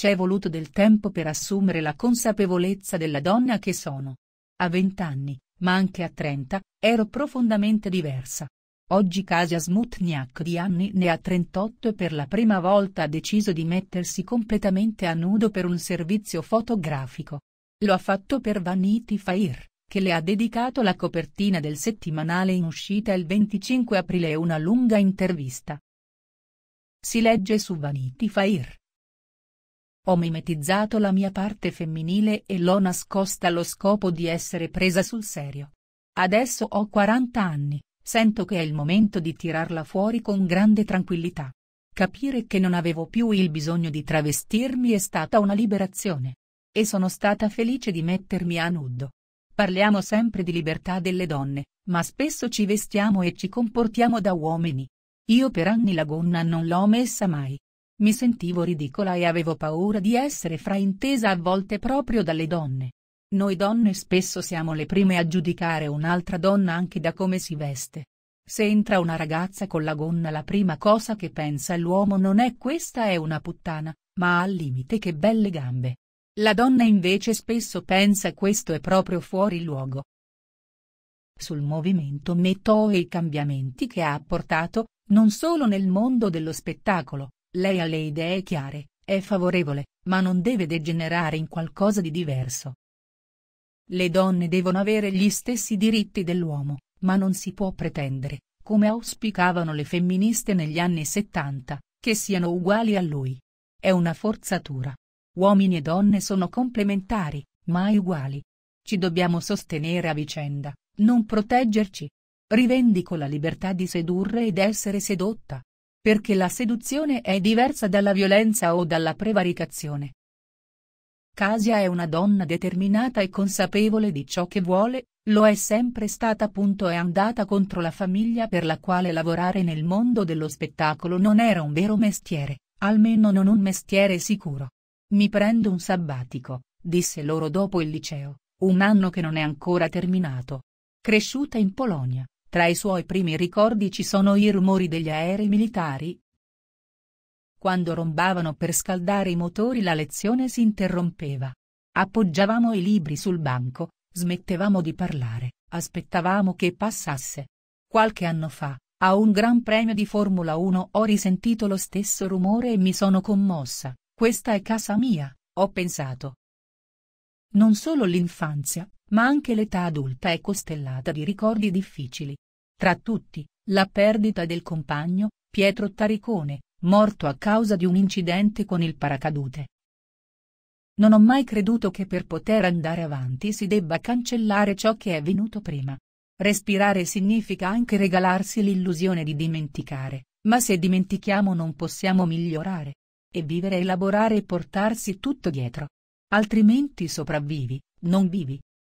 C'è voluto del tempo per assumere la consapevolezza della donna che sono. A vent'anni, ma anche a trenta, ero profondamente diversa. Oggi Kasia Smutniak di anni ne ha 38 e per la prima volta ha deciso di mettersi completamente a nudo per un servizio fotografico. Lo ha fatto per Vanity Fair, che le ha dedicato la copertina del settimanale in uscita il 25 aprile e una lunga intervista. Si legge su Vanity Fair, ho mimetizzato la mia parte femminile e l'ho nascosta allo scopo di essere presa sul serio. Adesso ho 40 anni, sento che è il momento di tirarla fuori con grande tranquillità. Capire che non avevo più il bisogno di travestirmi è stata una liberazione. E sono stata felice di mettermi a nudo. Parliamo sempre di libertà delle donne, ma spesso ci vestiamo e ci comportiamo da uomini. Io per anni la gonna non l'ho messa mai, mi sentivo ridicola e avevo paura di essere fraintesa a volte proprio dalle donne. Noi donne spesso siamo le prime a giudicare un'altra donna anche da come si veste. Se entra una ragazza con la gonna la prima cosa che pensa l'uomo non è questa è una puttana, ma al limite che belle gambe. La donna invece spesso pensa questo è proprio fuori luogo. Sul movimento metto e i cambiamenti che ha apportato, non solo nel mondo dello spettacolo, lei ha le idee chiare, è favorevole, ma non deve degenerare in qualcosa di diverso. Le donne devono avere gli stessi diritti dell'uomo, ma non si può pretendere, come auspicavano le femministe negli anni 70, che siano uguali a lui. È una forzatura. Uomini e donne sono complementari, mai uguali. Ci dobbiamo sostenere a vicenda, non proteggerci. Rivendico la libertà di sedurre ed essere sedotta. Perché la seduzione è diversa dalla violenza o dalla prevaricazione. Casia è una donna determinata e consapevole di ciò che vuole, lo è sempre stata. Appunto è andata contro la famiglia per la quale lavorare nel mondo dello spettacolo non era un vero mestiere, almeno non un mestiere sicuro. Mi prendo un sabbatico, disse loro dopo il liceo, un anno che non è ancora terminato. Cresciuta in Polonia, tra i suoi primi ricordi ci sono i rumori degli aerei militari. Quando rombavano per scaldare i motori la lezione si interrompeva. Appoggiavamo i libri sul banco, smettevamo di parlare, aspettavamo che passasse. Qualche anno fa, a un gran premio di Formula 1 ho risentito lo stesso rumore e mi sono commossa, questa è casa mia, ho pensato. Non solo l'infanzia, ma anche l'età adulta è costellata di ricordi difficili. Tra tutti, la perdita del compagno, Pietro Taricone, morto a causa di un incidente con il paracadute. Non ho mai creduto che per poter andare avanti si debba cancellare ciò che è venuto prima. Respirare significa anche regalarsi l'illusione di dimenticare, ma se dimentichiamo non possiamo migliorare. E vivere, elaborare e portarsi tutto dietro. Altrimenti sopravvivi, non vivi.